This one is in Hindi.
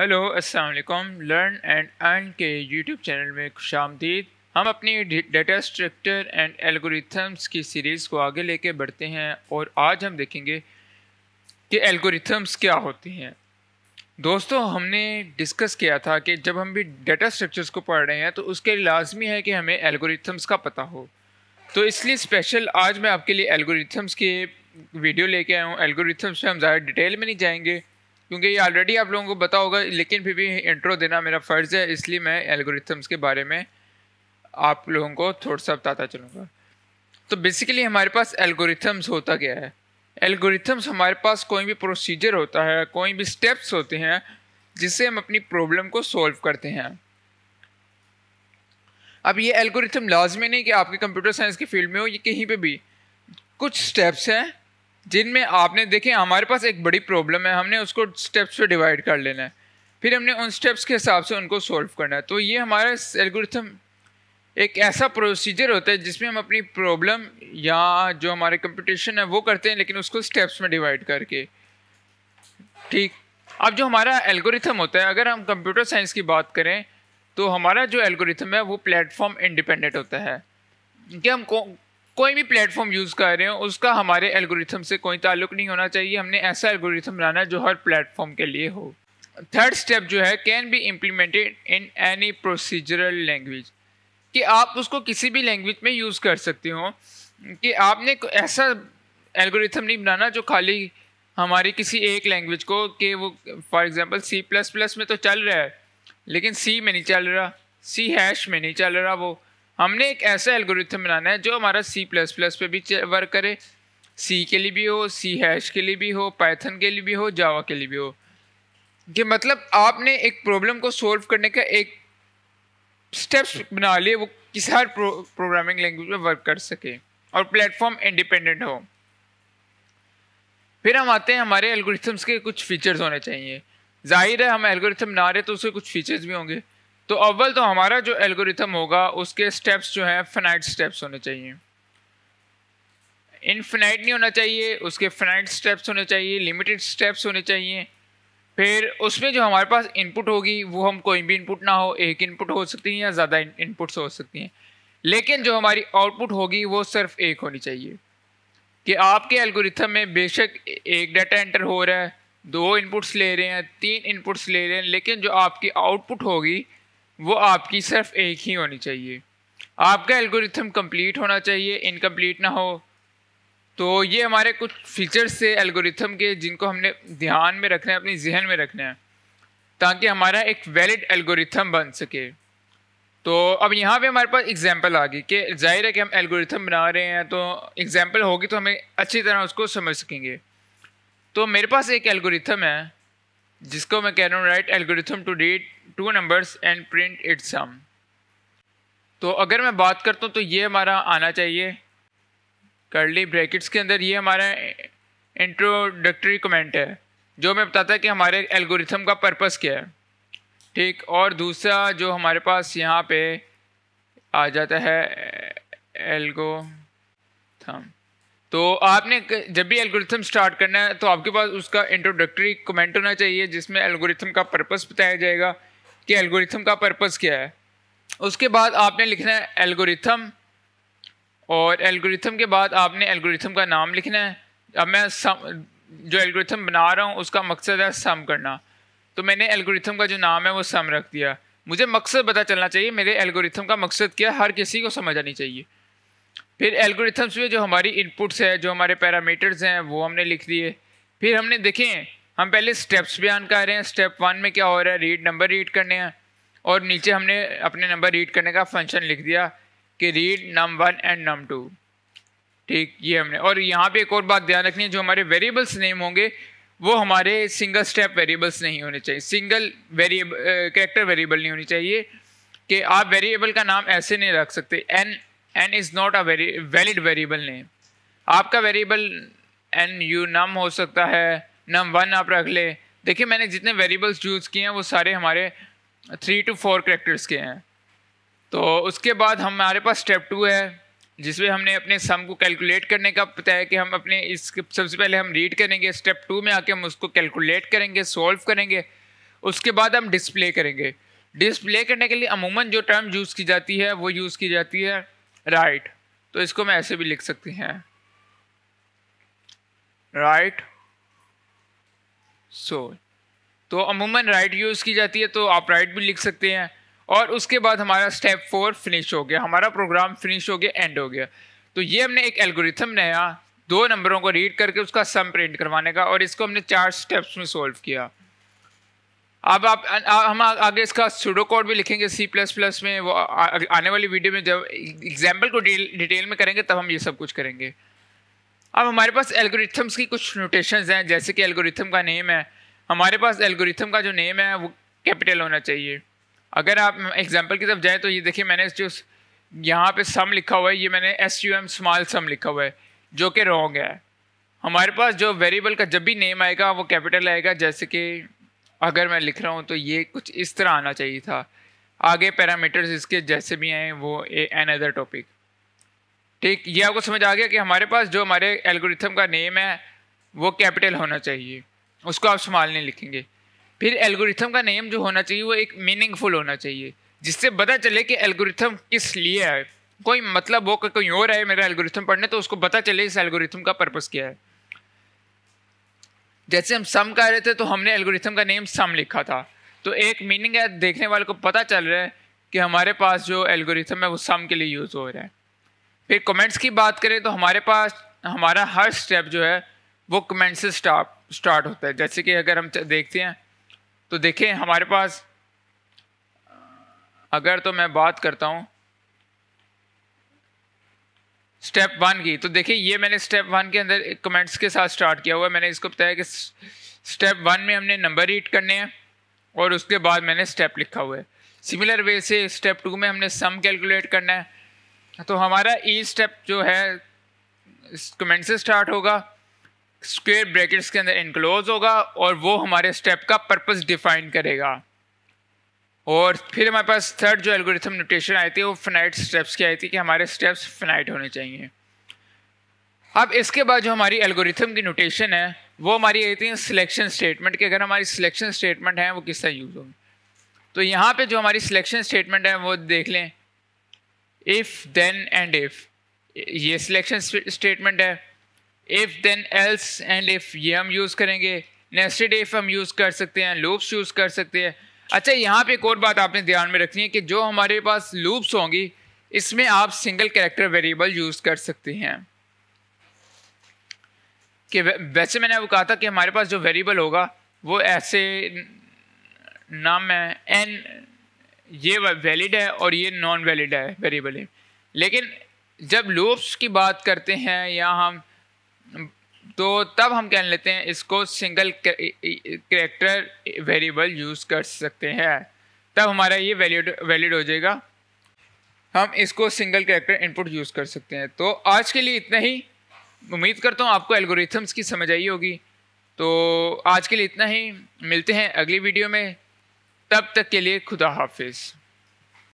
हेलो अस्सलाम वालेकुम लर्न एंड अर्न के यूट्यूब चैनल में खुश आमदीद हम अपनी डेटा स्ट्रक्चर एंड एल्गोरिथम्स की सीरीज़ को आगे लेके बढ़ते हैं और आज हम देखेंगे कि एल्गोरिथम्स क्या होते हैं दोस्तों हमने डिस्कस किया था कि जब हम भी डेटा स्ट्रक्चर्स को पढ़ रहे हैं तो उसके लिए लाजमी है कि हमें एल्गोरिथम्स का पता हो तो इसलिए स्पेशल आज मैं आपके लिए एल्गोरिथम्स के वीडियो लेके आया हूँ एल्गोरिथम्स में हम ज़्यादा डिटेल में नहीं जाएंगे क्योंकि ये ऑलरेडी आप लोगों को पता होगा लेकिन फिर भी इंट्रो देना मेरा फ़र्ज़ है इसलिए मैं एल्गोरिथम्स के बारे में आप लोगों को थोड़ा सा बताता चलूँगा तो बेसिकली हमारे पास एल्गोरिथम्स होता क्या है एल्गोरिथम्स हमारे पास कोई भी प्रोसीजर होता है कोई भी स्टेप्स होते हैं जिससे हम अपनी प्रॉब्लम को सॉल्व करते हैं अब ये एल्गोरिथम लाजमी नहीं कि आपके कंप्यूटर साइंस के फील्ड में हो ये कहीं पे भी कुछ स्टेप्स हैं जिनमें आपने देखे हमारे पास एक बड़ी प्रॉब्लम है हमने उसको स्टेप्स पे डिवाइड कर लेना है फिर हमने उन स्टेप्स के हिसाब से उनको सॉल्व करना है तो ये हमारा एल्गोरिथम एक ऐसा प्रोसीजर होता है जिसमें हम अपनी प्रॉब्लम या जो हमारे कंपटीशन है वो करते हैं लेकिन उसको स्टेप्स में डिवाइड करके ठीक अब जो हमारा एल्गोरिथम होता है अगर हम कंप्यूटर साइंस की बात करें तो हमारा जो एल्गोरिथम है वो प्लेटफॉर्म इंडिपेंडेंट होता है कि हम कोई भी प्लेटफॉर्म यूज़ कर रहे हो उसका हमारे एल्गोरिथम से कोई ताल्लुक नहीं होना चाहिए हमने ऐसा एल्गोरिथम बनाना है जो हर प्लेटफॉर्म के लिए हो थर्ड स्टेप जो है can be implemented in any procedural language कि आप उसको किसी भी लैंग्वेज में यूज़ कर सकते हो कि आपने ऐसा एल्गोरिथम नहीं बनाना जो खाली हमारी किसी एक लैंग्वेज को कि वो for example C plus plus में तो चल रहा है लेकिन सी में नहीं चल रहा सी हैश में नहीं चल रहा वो हमने एक ऐसा एल्गोरिथम बनाना है जो हमारा सी प्लस प्लस पर भी वर्क करे सी के लिए भी हो सी हैश के लिए भी हो पाइथन के लिए भी हो जावा के लिए भी हो कि मतलब आपने एक प्रॉब्लम को सोल्व करने का एक स्टेप्स बना लिए वो किसी हर प्रो, प्रोग्रामिंग लैंग्वेज में वर्क कर सके और प्लेटफॉर्म इंडिपेंडेंट हो फिर हम आते हैं हमारे एल्गोरिथम्स के कुछ फीचर्स होने चाहिए जाहिर है हम एल्गोरिथम बना रहे तो उसके कुछ फीचर्स भी होंगे तो अव्वल तो हमारा जो एल्गोरिथम होगा उसके स्टेप्स जो हैं फिनाइट स्टेप्स होने चाहिए इनफिनाइट नहीं होना चाहिए उसके फिनाइट स्टेप्स होने चाहिए लिमिटेड स्टेप्स होने चाहिए फिर उसमें जो हमारे पास इनपुट होगी वो हम कोई भी इनपुट ना हो एक इनपुट हो सकती है या ज़्यादा इनपुट्स हो सकती हैं लेकिन जो हमारी आउटपुट होगी वो सिर्फ एक होनी चाहिए कि आपके एल्गोरिथम में बेशक एक डाटा एंटर हो रहा है दो इनपुट्स ले रहे हैं तीन इनपुट्स ले रहे हैं लेकिन जो आपकी आउटपुट होगी वो आपकी सिर्फ एक ही होनी चाहिए आपका एल्गोरिथम कंप्लीट होना चाहिए इनकम्प्लीट ना हो तो ये हमारे कुछ फीचर्स थे एल्गोरिथम के जिनको हमने ध्यान में रखना है अपनी जहन में रखना है ताकि हमारा एक वैलिड एल्गोरिथम बन सके तो अब यहाँ पे हमारे पास एग्जांपल आ गई कि जाहिर है कि हम एल्गोरिथम बना रहे हैं तो एग्जांपल होगी तो हमें अच्छी तरह उसको समझ सकेंगे तो मेरे पास एक एल्गोरिथम है जिसको मैं कह रहा हूँ right algorithm to read two numbers and print it sum तो अगर मैं बात करता हूँ तो ये हमारा आना चाहिए करली ब्रैकेट्स के अंदर ये हमारा इंट्रोडक्टरी कमेंट है जो मैं बताता है कि हमारे एल्गोरिथम का पर्पस क्या है ठीक और दूसरा जो हमारे पास यहाँ पे आ जाता है एल्गो थम तो आपने जब भी एल्गोरिथम स्टार्ट करना है तो आपके पास उसका इंट्रोडक्टरी कमेंट होना चाहिए जिसमें एल्गोरिथम का पर्पस बताया जाएगा कि एल्गोरिथम का पर्पस क्या है उसके बाद आपने लिखना है एल्गोरिथम और एल्गोरिथम के बाद आपने एल्गोरिथम का नाम लिखना है अब मैं सम जो एल्गोरिथम बना रहा हूँ उसका मकसद है सम करना तो मैंने एल्गोरिथम का जो नाम है वो सम रख दिया मुझे मकसद पता चलना चाहिए मेरे एल्गोरिथम का मकसद क्या हर किसी को समझ आनी चाहिए फिर एल्गोरिथम्स में जो हमारी इनपुट्स है जो हमारे पैरामीटर्स हैं वो हमने लिख दिए फिर हमने देखे हम पहले स्टेप्स बयान कर रहे हैं स्टेप वन में क्या हो रहा है रीड नंबर रीड करने हैं और नीचे हमने अपने नंबर रीड करने का फंक्शन लिख दिया कि read num one and num two ठीक ये हमने और यहाँ पे एक और बात ध्यान रखनी है जो हमारे वेरिएबल्स नेम होंगे वो हमारे सिंगल स्टेप वेरिएबल्स नहीं होने चाहिए सिंगल वेरिएबल करेक्टर वेरिएबल नहीं होनी चाहिए कि आप वेरिएबल का नाम ऐसे नहीं रख सकते N N is not a very valid variable name आपका वेरिएबल एन यू नम हो सकता है नम वन आप रख ले देखिए मैंने जितने वेरिएबल्स चूज़ किए हैं वो सारे हमारे थ्री टू फोर करेक्टर्स के हैं तो उसके बाद हमारे पास स्टेप टू है जिसमें हमने अपने सम को कैलकुलेट करने का पता है कि हम अपने इस सबसे पहले हम रीड करेंगे स्टेप टू में आके हम उसको कैलकुलेट करेंगे सॉल्व करेंगे उसके बाद हम डिस्प्ले करेंगे डिस्प्ले करने के लिए अमूमन जो टर्म यूज़ की जाती है वो यूज़ की जाती है राइट तो इसको हम ऐसे भी लिख सकते हैं राइट सो तो अमूमन राइट यूज़ की जाती है तो आप राइट right भी लिख सकते हैं और उसके बाद हमारा स्टेप फोर फिनिश हो गया हमारा प्रोग्राम फिनिश हो गया एंड हो गया तो ये हमने एक एल्गोरिथम नया दो नंबरों को रीड करके उसका सम प्रिंट करवाने का और इसको हमने चार स्टेप्स में सॉल्व किया अब आप हम आगे इसका स्टूडो कोड भी लिखेंगे सी प्लस प्लस में वो आने वाली वीडियो में जब एग्जाम्पल को डिटेल में करेंगे तब हम ये सब कुछ करेंगे अब हमारे पास एल्गोरिथम्स की कुछ नोटेशंस हैं जैसे कि एल्गोरिथम का नेम है हमारे पास एल्गोरिथम का जो नेम है वो कैपिटल होना चाहिए अगर आप एग्जाम्पल की तरफ जाएँ तो ये देखिए मैंने जो यहाँ पर सम लिखा हुआ है ये मैंने S U M small sum लिखा हुआ है जो कि रॉन्ग है हमारे पास जो वेरिएबल का जब भी नेम आएगा वो कैपिटल आएगा जैसे कि अगर मैं लिख रहा हूँ तो ये कुछ इस तरह आना चाहिए था आगे पैरामीटर्स इसके जैसे भी हैं वो एन अदर टॉपिक ठीक ये आपको समझ आ गया कि हमारे पास जो हमारे एल्गोरिथम का नेम है वो कैपिटल होना चाहिए उसको आप संभाल नहीं लिखेंगे फिर एल्गोरिथम का नेम जो होना चाहिए वो एक मीनिंगफुल होना चाहिए जिससे पता चले कि एल्गोरिथम किस लिए है कोई मतलब हो कोई और है मेरा एल्गोरिथम पढ़ने तो उसको पता चले इस एल्गोरिथम का पर्पज़ क्या है जैसे हम सम कह रहे थे तो हमने एल्गोरिथम का नेम सम लिखा था तो एक मीनिंग है देखने वाले को पता चल रहा है कि हमारे पास जो एल्गोरिथम है वो सम के लिए यूज़ हो रहा है फिर कमेंट्स की बात करें तो हमारे पास हमारा हर स्टेप जो है वो कमेंट से स्टार्ट स्टार्ट होता है जैसे कि अगर हम देखते हैं तो देखें हमारे पास अगर तो मैं बात करता हूँ स्टेप वन की तो देखिए ये मैंने स्टेप वन के अंदर कमेंट्स के साथ स्टार्ट किया हुआ है मैंने इसको बताया कि स्टेप वन में हमने नंबर रीड करने हैं और उसके बाद मैंने स्टेप लिखा हुआ है सिमिलर वे से स्टेप टू में हमने सम कैलकुलेट करना है तो हमारा ई e स्टेप जो है कमेंट से स्टार्ट होगा स्क्वेयर ब्रैकेट्स के अंदर इनक्लोज होगा और वो हमारे स्टेप का पर्पस डिफाइन करेगा और फिर हमारे पास थर्ड जो एल्गोरिथम नोटेशन आई थी वो फिनाइट स्टेप्स की आई थी कि हमारे स्टेप्स फिनाइट होने चाहिए अब इसके बाद जो हमारी एल्गोरिथम की नोटेशन है वो हमारी आई थी सिलेक्शन स्टेटमेंट कि अगर हमारी सिलेक्शन स्टेटमेंट है वो किस तरह यूज़ होगी तो यहाँ पे जो हमारी सिलेक्शन स्टेटमेंट है वो देख लें इफ़ देन एंड इफ़ ये सिलेक्शन स्टेटमेंट है if then else end if ये हम यूज़ करेंगे नेस्टेड इफ़ हम यूज़ कर सकते हैं लूप्स यूज़ कर सकते हैं अच्छा यहाँ पे एक और बात आपने ध्यान में रखनी है कि जो हमारे पास लूप्स होंगी इसमें आप सिंगल कैरेक्टर वेरिएबल यूज़ कर सकते हैं कि वैसे मैंने वो कहा था कि हमारे पास जो वेरिएबल होगा वो ऐसे नाम है एन ये वैलिड है और ये नॉन वैलिड है वेरिएबल है लेकिन जब लूप्स की बात करते हैं या हम तो तब हम कह लेते हैं इसको सिंगल करेक्टर वेरिएबल यूज़ कर सकते हैं तब हमारा ये वैलिड वैलिड हो जाएगा हम इसको सिंगल करेक्टर इनपुट यूज़ कर सकते हैं तो आज के लिए इतना ही उम्मीद करता हूँ आपको एल्गोरिथम्स की समझ आई होगी तो आज के लिए इतना ही मिलते हैं अगली वीडियो में तब तक के लिए खुदा हाफिज़